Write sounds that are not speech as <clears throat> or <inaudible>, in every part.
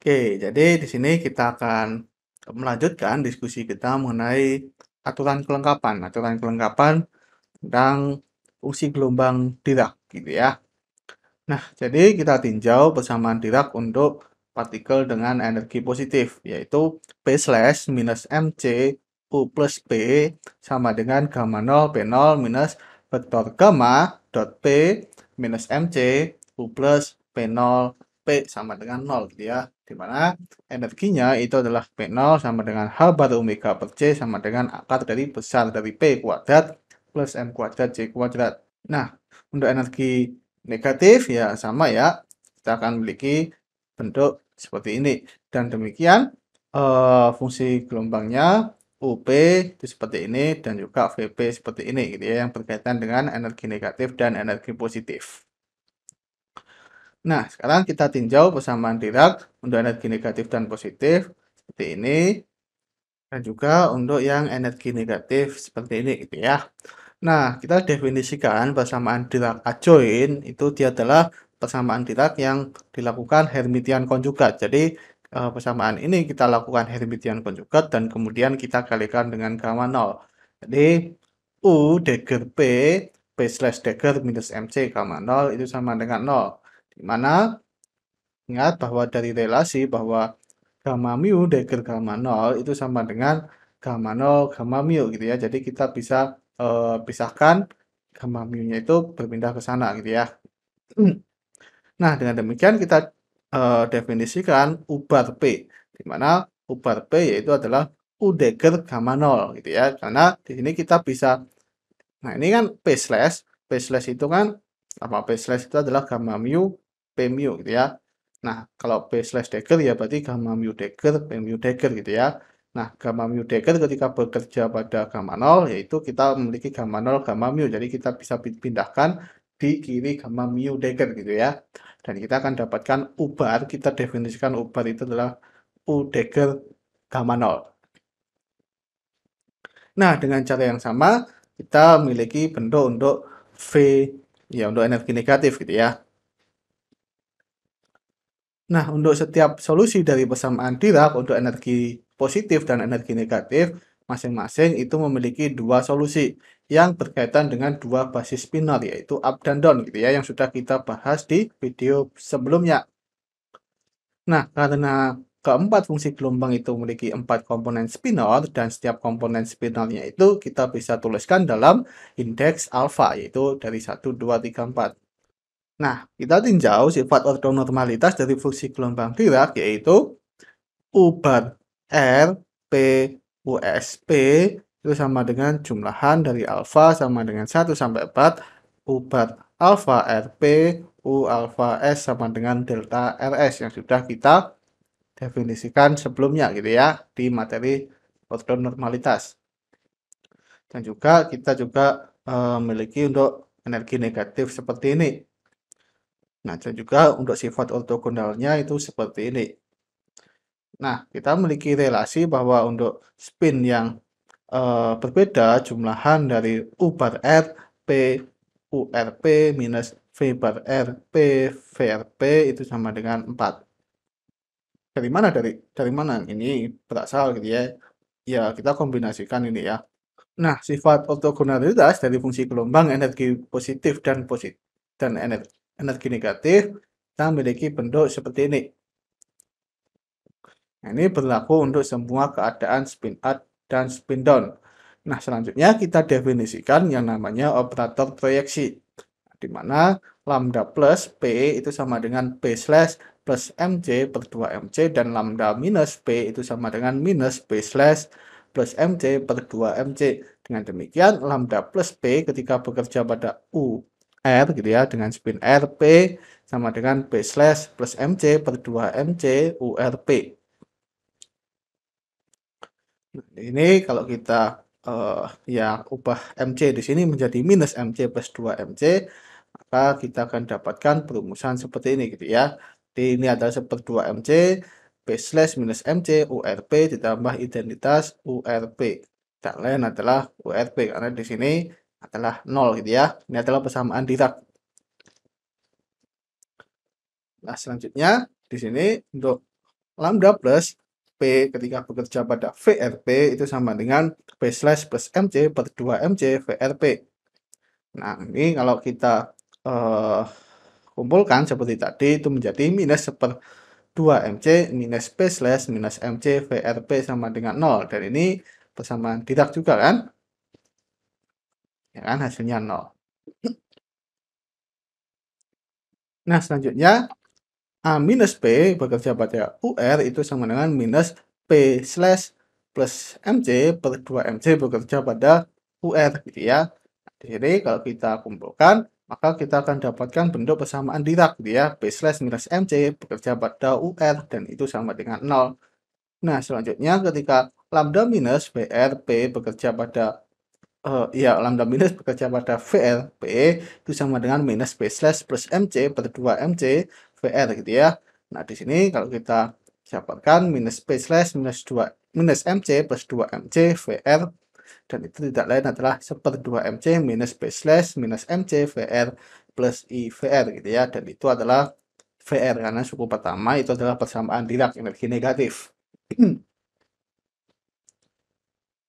Oke, jadi di sini kita akan melanjutkan diskusi kita mengenai aturan kelengkapan, aturan kelengkapan tentang fungsi gelombang Dirac gitu ya. Nah, jadi kita tinjau persamaan Dirac untuk partikel dengan energi positif, yaitu P slash minus MC U plus P sama dengan gamma 0 P0 minus vektor gamma dot P minus MC U plus P0 P sama dengan 0 gitu ya. Dimana energinya itu adalah P0 sama dengan H bar omega per C sama dengan akar dari besar dari P kuadrat plus M kuadrat C kuadrat. Nah, untuk energi negatif ya sama ya. Kita akan memiliki bentuk seperti ini. Dan demikian uh, fungsi gelombangnya UP itu seperti ini dan juga VP seperti ini gitu ya yang berkaitan dengan energi negatif dan energi positif. Nah, sekarang kita tinjau persamaan Dirac untuk energi negatif dan positif seperti ini. Dan juga untuk yang energi negatif seperti ini gitu ya. Nah, kita definisikan persamaan Dirac adjoint itu dia adalah persamaan Dirac yang dilakukan Hermitian konjugat. Jadi eh, persamaan ini kita lakukan Hermitian konjugat dan kemudian kita kalikan dengan gamma 0. Jadi U dagger P P slash dagger minus MC gamma 0 itu sama dengan 0 di mana ingat bahwa dari relasi bahwa gamma mu dagger gamma 0 itu sama dengan gamma 0 gamma mu gitu ya. Jadi kita bisa eh, pisahkan gamma mu-nya itu berpindah ke sana gitu ya. <clears throat> Nah, dengan demikian kita eh, definisikan U bar P di mana U bar P yaitu adalah U dagger gamma 0 gitu ya. Karena di sini kita bisa Nah, ini kan P slash, P slash itu kan apa P slash itu adalah gamma mu P mu gitu ya. Nah, kalau P slash dagger ya berarti gamma mu dagger, P mu dagger gitu ya. Nah, gamma mu dagger ketika bekerja pada gamma 0, yaitu kita memiliki gamma 0, gamma mu. Jadi kita bisa pindahkan di kiri gamma mu dagger gitu ya. Dan kita akan dapatkan U bar, kita definisikan U itu adalah U dagger gamma 0. Nah, dengan cara yang sama, kita memiliki bentuk untuk V, ya untuk energi negatif gitu ya. Nah, untuk setiap solusi dari persamaan Dirac untuk energi positif dan energi negatif, masing-masing itu memiliki dua solusi yang berkaitan dengan dua basis spinor yaitu up dan down gitu ya yang sudah kita bahas di video sebelumnya. Nah, karena keempat fungsi gelombang itu memiliki empat komponen spinor dan setiap komponen spinornya itu kita bisa tuliskan dalam indeks alfa yaitu dari 1 2 3 4. Nah, kita tinjau sifat ortonormalitas dari fungsi gelombang Dirac yaitu U bar R P U itu sama dengan jumlahan dari alfa sama dengan 1 sampai 4 U bar alfa RP U alfa S sama dengan delta RS yang sudah kita definisikan sebelumnya gitu ya di materi ortonormalitas. Dan juga kita juga memiliki eh, untuk energi negatif seperti ini Nah, dan juga untuk sifat ortogonalnya itu seperti ini. Nah, kita memiliki relasi bahwa untuk spin yang e, berbeda jumlahan dari U bar R, P, U R P minus V bar R, P, V R P itu sama dengan 4. Dari mana? Dari, dari mana? Ini berasal gitu ya. Ya, kita kombinasikan ini ya. Nah, sifat ortogonalitas dari fungsi gelombang energi positif dan positif dan energi energi negatif, kita memiliki bentuk seperti ini. Nah, ini berlaku untuk semua keadaan spin up dan spin down. Nah, selanjutnya kita definisikan yang namanya operator proyeksi, di mana lambda plus P itu sama dengan P slash plus MC per 2MC dan lambda minus P itu sama dengan minus P slash plus MC per 2MC. Dengan demikian, lambda plus P ketika bekerja pada U R gitu ya dengan spin RP sama dengan P slash plus MC per 2 MC URP. Ini kalau kita uh, ya ubah MC di sini menjadi minus MC plus 2 MC maka kita akan dapatkan perumusan seperti ini gitu ya. Di ini adalah seper 2 MC P slash minus MC URP ditambah identitas URP. Tak lain adalah URP karena di sini adalah nol gitu ya. Ini adalah persamaan Dirac. Nah, selanjutnya di sini untuk lambda plus P ketika bekerja pada VRP itu sama dengan P slash plus MC per 2 MC VRP. Nah, ini kalau kita uh, kumpulkan seperti tadi itu menjadi minus per 2 MC minus P slash minus MC VRP sama dengan 0. Dan ini persamaan tidak juga kan? ya kan hasilnya 0 nah selanjutnya A minus P bekerja pada UR itu sama dengan minus P slash plus MC per 2MC bekerja pada UR gitu ya Jadi nah, kalau kita kumpulkan maka kita akan dapatkan bentuk persamaan Dirac gitu ya P slash minus MC bekerja pada UR dan itu sama dengan 0 nah selanjutnya ketika lambda minus BR bekerja pada eh, ya lambda minus bekerja pada VL PE itu sama dengan minus P slash plus MC per 2 MC VR gitu ya nah di sini kalau kita jabarkan minus P slash minus 2 minus MC plus 2 MC VR dan itu tidak lain adalah seper 2 MC minus P slash minus MC VR plus IVR gitu ya dan itu adalah VR karena suku pertama itu adalah persamaan dirak energi negatif <clears throat>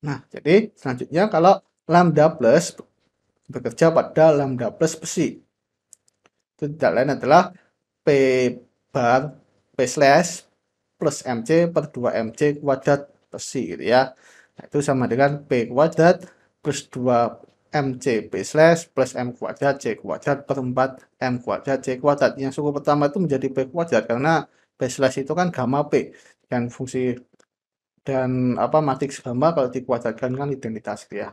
nah jadi selanjutnya kalau lambda plus bekerja pada lambda plus besi Itu tidak lain adalah P bar P slash plus MC per 2MC kuadrat besi gitu ya. Nah, itu sama dengan P kuadrat plus 2 MC P slash plus M kuadrat C kuadrat per 4 M kuadrat C kuadrat. Yang suku pertama itu menjadi P kuadrat karena P slash itu kan gamma P. Dan fungsi dan apa matriks gamma kalau dikuadratkan kan identitas gitu ya.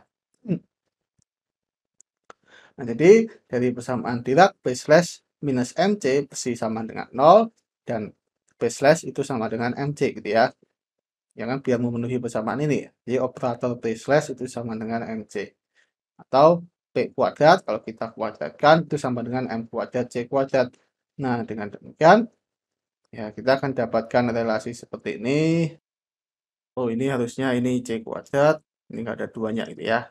Nah, jadi dari persamaan tidak P slash minus MC pasti sama dengan 0 dan P slash itu sama dengan MC gitu ya. Ya kan, biar memenuhi persamaan ini. Jadi operator P slash itu sama dengan MC. Atau P kuadrat, kalau kita kuadratkan itu sama dengan M kuadrat C kuadrat. Nah, dengan demikian, ya kita akan dapatkan relasi seperti ini. Oh, ini harusnya ini C kuadrat, ini enggak ada duanya gitu ya.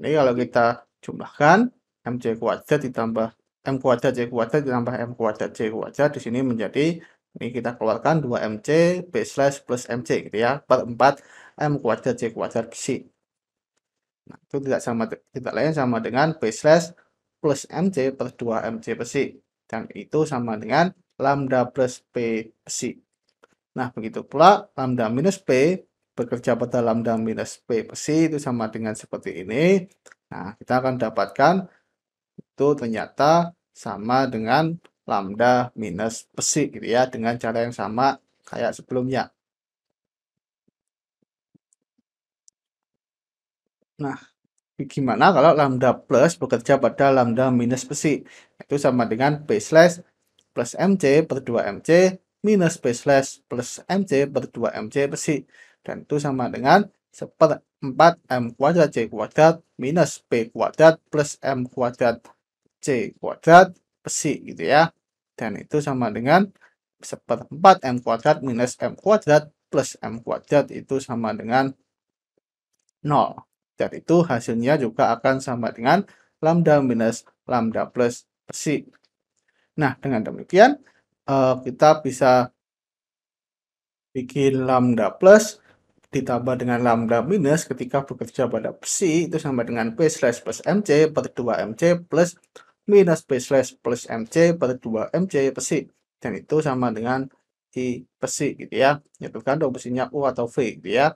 Ini kalau kita jumlahkan, Mc kuadrat ditambah m kuadrat C kuadrat ditambah m kuadrat C kuadrat di sini menjadi ini kita keluarkan 2mc b slash plus mc gitu ya per 4 m kuadrat C kuadrat c nah, itu tidak sama tidak lain sama dengan b slash plus mc per 2mc c dan itu sama dengan lambda plus p c nah begitu pula lambda minus p bekerja pada lambda minus p c itu sama dengan seperti ini nah kita akan dapatkan itu ternyata sama dengan lambda minus psi gitu ya dengan cara yang sama kayak sebelumnya. Nah, gimana kalau lambda plus bekerja pada lambda minus psi? Itu sama dengan P slash plus MC per 2MC minus P slash plus MC per 2MC psi. Dan itu sama dengan 4 m kuadrat c kuadrat minus p kuadrat plus m kuadrat c kuadrat besi gitu ya. Dan itu sama dengan seperempat m kuadrat minus m kuadrat plus m kuadrat itu sama dengan 0. Dan itu hasilnya juga akan sama dengan lambda minus lambda plus besi. Nah, dengan demikian eh, kita bisa bikin lambda plus ditambah dengan lambda minus ketika bekerja pada psi itu sama dengan P slash plus MC per 2 MC plus minus P slash plus MC per 2 MC psi. Dan itu sama dengan I psi gitu ya. Ya tergantung psinya U atau V gitu ya.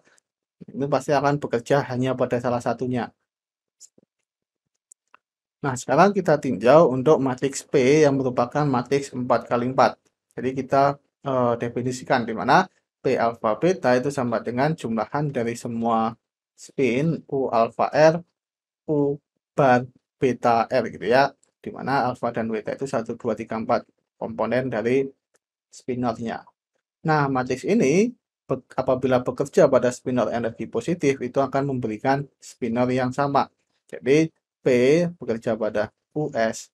ini pasti akan bekerja hanya pada salah satunya. Nah, sekarang kita tinjau untuk matriks P yang merupakan matriks 4 kali 4. Jadi kita uh, definisikan di mana P alfa beta itu sama dengan jumlahan dari semua spin U alfa R, U bar beta R gitu ya. Dimana alfa dan beta itu 1, 2, 3, 4 komponen dari spinornya. Nah, matriks ini apabila bekerja pada spinor energi positif itu akan memberikan spinor yang sama. Jadi P bekerja pada US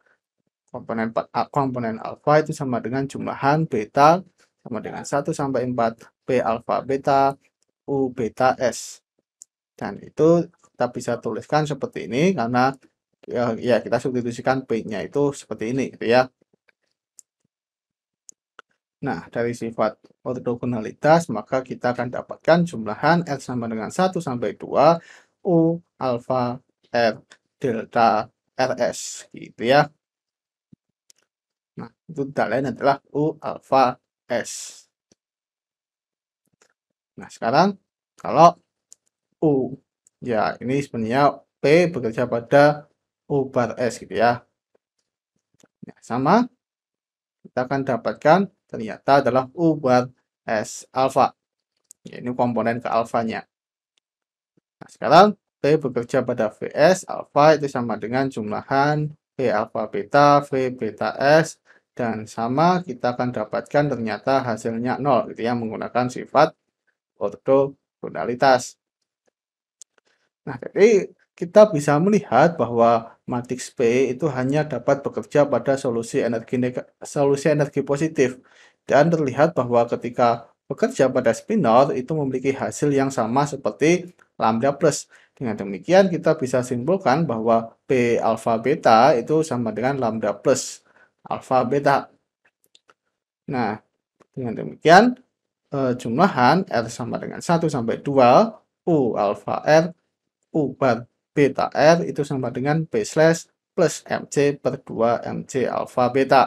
komponen komponen alfa itu sama dengan jumlahan beta sama dengan 1 sampai 4 B alfa beta U beta S. Dan itu kita bisa tuliskan seperti ini karena ya, ya kita substitusikan P-nya itu seperti ini gitu ya. Nah, dari sifat ortogonalitas, maka kita akan dapatkan jumlahan R sama dengan 1 sampai 2 U alfa R delta RS gitu ya. Nah, itu tidak lain adalah U alfa S. Nah, sekarang kalau U. Ya, ini sebenarnya P bekerja pada U bar S gitu ya. Nah, sama, kita akan dapatkan ternyata adalah U bar S alfa. Ya, ini komponen ke alfanya. Nah, sekarang P bekerja pada VS, alfa itu sama dengan jumlahan P alfa beta, V beta S, dan sama kita akan dapatkan ternyata hasilnya nol gitu ya menggunakan sifat ortogonalitas. Nah, jadi kita bisa melihat bahwa matrix P itu hanya dapat bekerja pada solusi energi solusi energi positif dan terlihat bahwa ketika bekerja pada spinor itu memiliki hasil yang sama seperti lambda plus. Dengan demikian kita bisa simpulkan bahwa P alfa beta itu sama dengan lambda plus alfa beta. Nah, dengan demikian uh, eh, jumlahan R sama dengan 1 sampai 2 U alfa R U bar beta R itu sama dengan P slash plus MC per 2 MC alfa beta.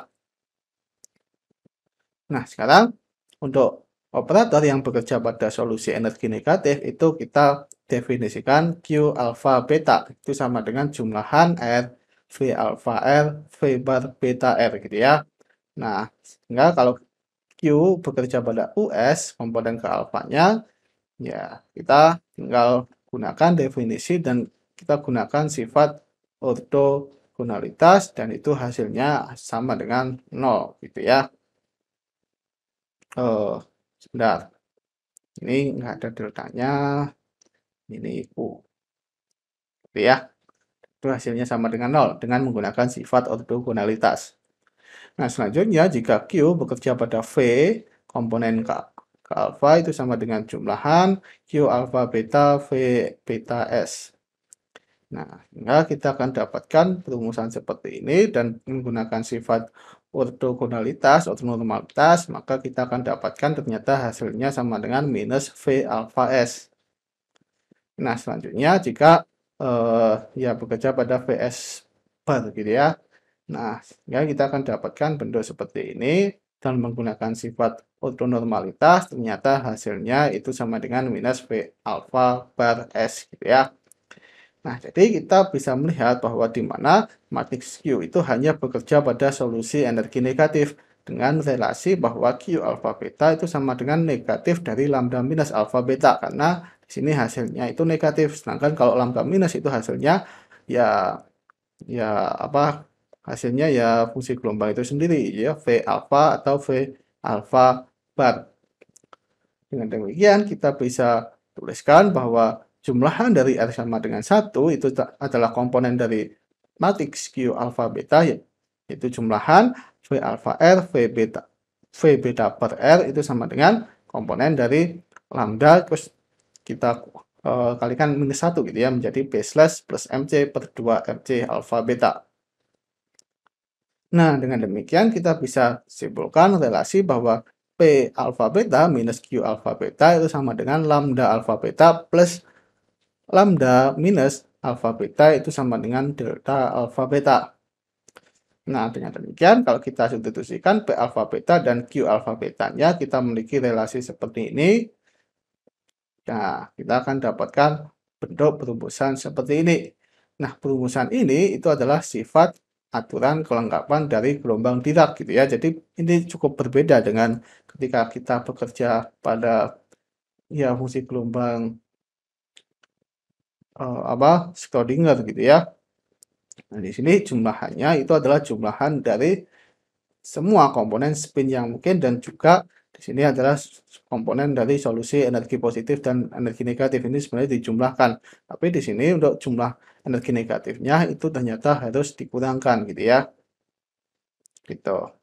Nah, sekarang untuk operator yang bekerja pada solusi energi negatif itu kita definisikan Q alfa beta itu sama dengan jumlahan R V alpha R, V bar beta R gitu ya. Nah, sehingga kalau Q bekerja pada US komponen ke alfanya, ya kita tinggal gunakan definisi dan kita gunakan sifat ortogonalitas dan itu hasilnya sama dengan 0 gitu ya. Oh, sebentar. Ini enggak ada deltanya. Ini U. Gitu ya itu hasilnya sama dengan 0 dengan menggunakan sifat ortogonalitas. Nah, selanjutnya jika Q bekerja pada V, komponen K, K alfa itu sama dengan jumlahan Q alfa beta V beta S. Nah, sehingga kita akan dapatkan perumusan seperti ini dan menggunakan sifat ortogonalitas atau normalitas, maka kita akan dapatkan ternyata hasilnya sama dengan minus V alfa S. Nah, selanjutnya jika uh, ya bekerja pada VS bar gitu ya. Nah, ya kita akan dapatkan bentuk seperti ini dan menggunakan sifat ortonormalitas ternyata hasilnya itu sama dengan minus V alpha bar S gitu ya. Nah, jadi kita bisa melihat bahwa di mana matriks Q itu hanya bekerja pada solusi energi negatif dengan relasi bahwa Q alpha beta itu sama dengan negatif dari lambda minus alpha beta karena sini hasilnya itu negatif. Sedangkan kalau lambda minus itu hasilnya ya ya apa hasilnya ya fungsi gelombang itu sendiri ya V alpha atau V alpha bar. Dengan demikian kita bisa tuliskan bahwa jumlahan dari R sama dengan satu itu adalah komponen dari matriks Q alpha beta ya, yaitu jumlahan V alpha R, V beta, V beta per R itu sama dengan komponen dari lambda kita uh, kalikan minus 1 gitu ya, menjadi slash plus MC per 2 MC alfa beta. Nah, dengan demikian kita bisa simpulkan relasi bahwa P alfa beta minus Q alfa beta itu sama dengan lambda alfa beta plus lambda minus alfa beta itu sama dengan delta alfa beta. Nah, dengan demikian kalau kita substitusikan P alfa beta dan Q alfa betanya kita memiliki relasi seperti ini Nah, kita akan dapatkan bentuk perumusan seperti ini. Nah, perumusan ini itu adalah sifat aturan kelengkapan dari gelombang Dirac gitu ya. Jadi ini cukup berbeda dengan ketika kita bekerja pada ya fungsi gelombang uh, apa Schrodinger gitu ya. Nah, di sini jumlahannya itu adalah jumlahan dari semua komponen spin yang mungkin dan juga di sini adalah komponen dari solusi energi positif dan energi negatif ini sebenarnya dijumlahkan. Tapi di sini untuk jumlah energi negatifnya itu ternyata harus dikurangkan gitu ya. Gitu.